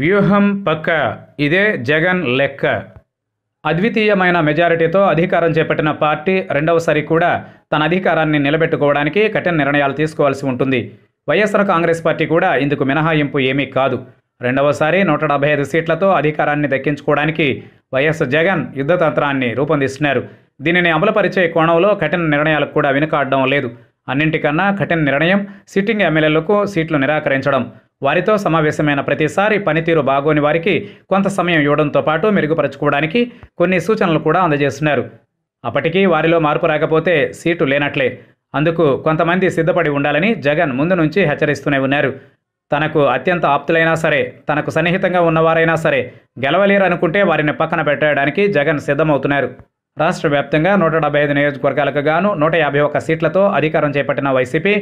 వ్యూహం పక్క ఇదే జగన్ లెక్క అద్వితీయమైన మెజారిటీతో అధికారం చేపట్టిన పార్టీ రెండవసారి కూడా తన అధికారాన్ని నిలబెట్టుకోవడానికి కఠిన నిర్ణయాలు తీసుకోవాల్సి ఉంటుంది వైఎస్ఆర్ కాంగ్రెస్ పార్టీ కూడా ఇందుకు మినహాయింపు ఏమీ కాదు రెండవసారి నూట డెబ్బై ఐదు సీట్లతో అధికారాన్ని దక్కించుకోవడానికి వైఎస్ జగన్ యుద్ధతంత్రాన్ని రూపొందిస్తున్నారు దీనిని అమలుపరిచే కోణంలో కఠిన నిర్ణయాలకు కూడా వెనుకాడడం లేదు అన్నింటికన్నా కఠిన నిర్ణయం సిట్టింగ్ ఎమ్మెల్యేలకు సీట్లు నిరాకరించడం వారితో సమావేశమైన ప్రతిసారి పనితీరు బాగోని వారికి కొంత సమయం ఇవ్వడంతో పాటు మెరుగుపరచుకోవడానికి కొన్ని సూచనలు కూడా అందజేస్తున్నారు అప్పటికీ వారిలో మార్పు రాకపోతే సీటు లేనట్లే అందుకు కొంతమంది సిద్ధపడి ఉండాలని జగన్ ముందు నుంచి హెచ్చరిస్తూనే ఉన్నారు తనకు అత్యంత ఆప్తులైనా సరే తనకు సన్నిహితంగా ఉన్నవారైనా సరే గెలవలేరనుకుంటే వారిని పక్కన పెట్టడానికి జగన్ సిద్ధమవుతున్నారు రాష్ట్ర వ్యాప్తంగా నూట డెబ్బై ఐదు నియోజకవర్గాలకు గాను నూట యాభై ఒక్క సీట్లతో అధికారం చేపట్టిన వైసీపీ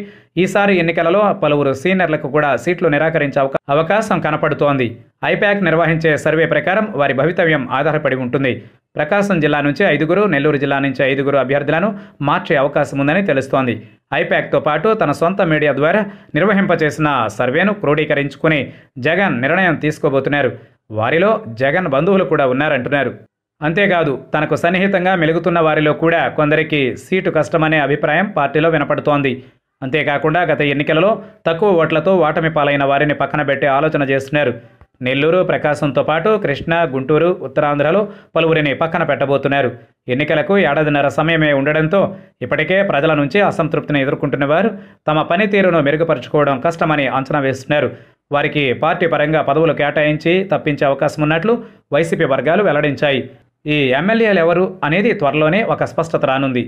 ఈసారి ఎన్నికలలో పలువురు సీనియర్లకు కూడా సీట్లు నిరాకరించే అవకాశం కనపడుతోంది ఐప్యాక్ నిర్వహించే సర్వే ప్రకారం వారి భవితవ్యం ఆధారపడి ఉంటుంది ప్రకాశం జిల్లా నుంచి ఐదుగురు నెల్లూరు జిల్లా నుంచి ఐదుగురు అభ్యర్థులను మార్చే అవకాశం ఉందని తెలుస్తోంది ఐపాక్తో పాటు తన సొంత మీడియా ద్వారా నిర్వహింపచేసిన సర్వేను క్రోడీకరించుకుని జగన్ నిర్ణయం తీసుకోబోతున్నారు వారిలో జగన్ బంధువులు కూడా ఉన్నారంటున్నారు అంతేకాదు తనకు సన్నిహితంగా మెలుగుతున్న వారిలో కూడా కొందరికి సీటు కష్టమనే అభిప్రాయం పార్టీలో వినపడుతోంది అంతేకాకుండా గత ఎన్నికలలో తక్కువ ఓట్లతో ఓటమి పాలైన వారిని పక్కన పెట్టే ఆలోచన చేస్తున్నారు నెల్లూరు ప్రకాశంతో పాటు కృష్ణా గుంటూరు ఉత్తరాంధ్రలో పలువురిని పక్కన పెట్టబోతున్నారు ఎన్నికలకు ఏడాదిన్నర సమయమే ఉండడంతో ఇప్పటికే ప్రజల నుంచి అసంతృప్తిని ఎదుర్కొంటున్న వారు తమ పనితీరును మెరుగుపరుచుకోవడం కష్టమని అంచనా వేస్తున్నారు వారికి పార్టీ పరంగా పదవులు కేటాయించి తప్పించే అవకాశం ఉన్నట్లు వైసీపీ వర్గాలు వెల్లడించాయి ఈ ఎమ్మెల్యేలు ఎవరు అనేది త్వరలోనే ఒక స్పష్టత రానుంది